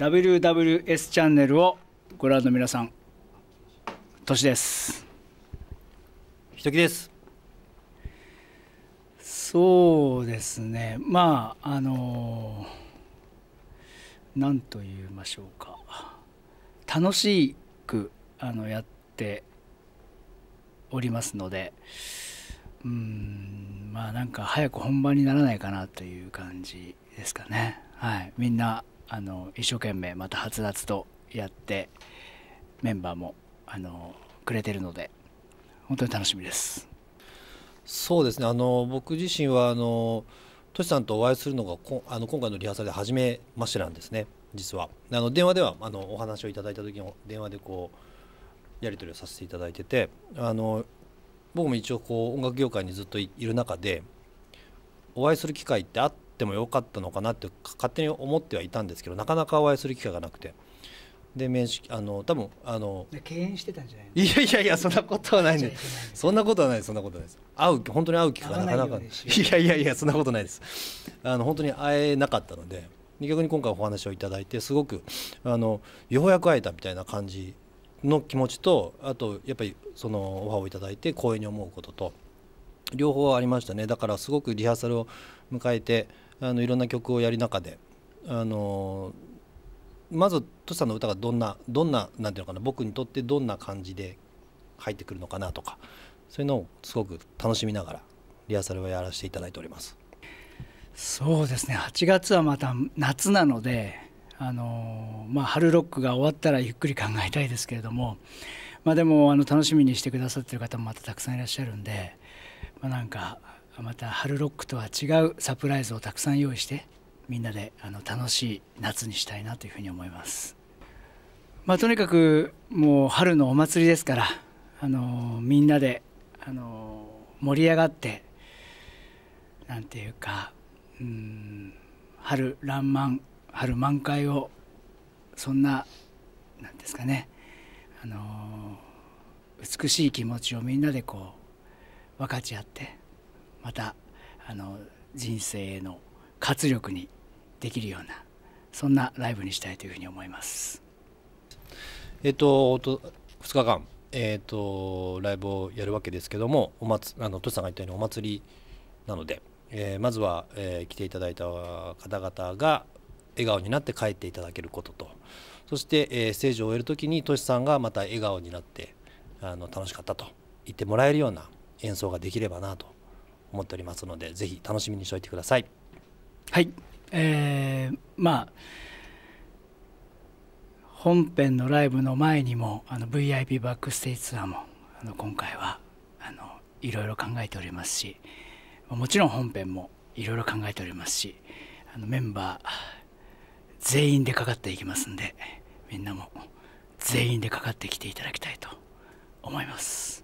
WWS チャンネルをご覧の皆さん、年です。ひときです。そうですね、まあ、あのー、なんと言いましょうか、楽しくあのやっておりますので、うん、まあなんか早く本番にならないかなという感じですかね。はい、みんなあの一生懸命またはつらつとやってメンバーもあのくれてるので本当に楽しみですそうですねあの僕自身はあのトシさんとお会いするのがこあの今回のリハーサルで初めましてなんですね実はあの電話ではあのお話をいただいた時に電話でこうやり取りをさせていただいててあの僕も一応こう音楽業界にずっといる中でお会いする機会ってあってってもよかったのかなって勝手に思ってはいたんですけどなかなかお会いする機会がなくて。で面識あの多分あの敬遠してたんじゃないいやいやいやそんなことはないんですそんなことはないそんなことないです会う本当に会う機会がなかなかいやいやいやそんなことないですあの本当に会えなかったので逆に今回お話をいただいてすごくあのようやく会えたみたいな感じの気持ちとあとやっぱりそのオファーをいただいて光栄に思うことと両方ありましたねだからすごくリハーサルを迎えてあのいろんな曲をやる中であのまずトシさんの歌がどんなどんななんていうのかな僕にとってどんな感じで入ってくるのかなとかそういうのをすごく楽しみながらリハーサルをやらせていただいておりますそうですね8月はまた夏なのであの、まあ、春ロックが終わったらゆっくり考えたいですけれども、まあ、でもあの楽しみにしてくださってる方もまたたくさんいらっしゃるんで、まあ、なんかまた春ロックとは違うサプライズをたくさん用意してみんなであの楽しい夏にしたいなというふうに思います、まあ、とにかくもう春のお祭りですからあのみんなであの盛り上がってなんていうかうん春爛漫春満開をそんななんですかねあの美しい気持ちをみんなでこう分かち合ってまたあの人生の活力にできるようなそんなライブにしたいというふうに思います。えっと2日間、えっと、ライブをやるわけですけどもお祭あのトシさんが言ったようにお祭りなので、えー、まずは、えー、来ていただいた方々が笑顔になって帰っていただけることとそして、えー、ステージを終える時にトシさんがまた笑顔になってあの楽しかったと言ってもらえるような演奏ができればなと思っておりますのでぜひ楽しみにしておいてください。はい、えー、まあ本編のライブの前にもあの VIP バックステージツアーもあの今回はあのいろいろ考えておりますしもちろん本編もいろいろ考えておりますしあのメンバー全員でかかっていきますんでみんなも全員でかかってきていただきたいと思います。